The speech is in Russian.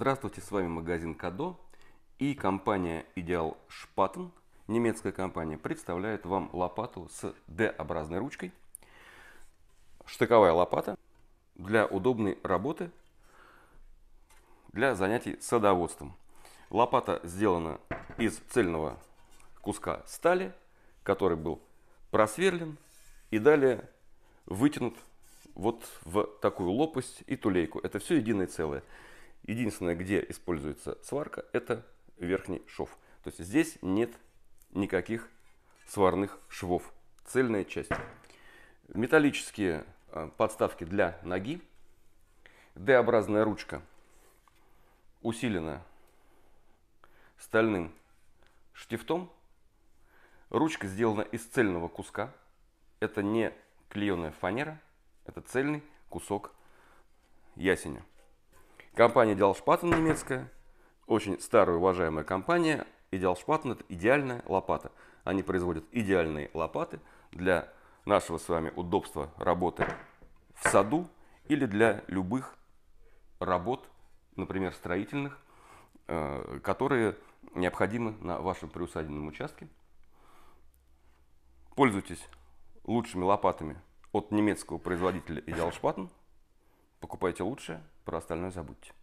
Здравствуйте, с вами магазин Кадо и компания Ideal Spaten, немецкая компания, представляет вам лопату с D-образной ручкой. Штыковая лопата для удобной работы, для занятий садоводством. Лопата сделана из цельного куска стали, который был просверлен и далее вытянут вот в такую лопасть и тулейку. Это все единое целое. Единственное, где используется сварка, это верхний шов. То есть здесь нет никаких сварных швов. Цельная часть. Металлические а, подставки для ноги. D-образная ручка усилена стальным штифтом. Ручка сделана из цельного куска. Это не клееная фанера, это цельный кусок ясеня. Компания Идеал немецкая, очень старая уважаемая компания. Идеал Шпатен – это идеальная лопата. Они производят идеальные лопаты для нашего с вами удобства работы в саду или для любых работ, например, строительных, э, которые необходимы на вашем приусадебном участке. Пользуйтесь лучшими лопатами от немецкого производителя Идеал Покупайте лучшее. Про остальное забудьте.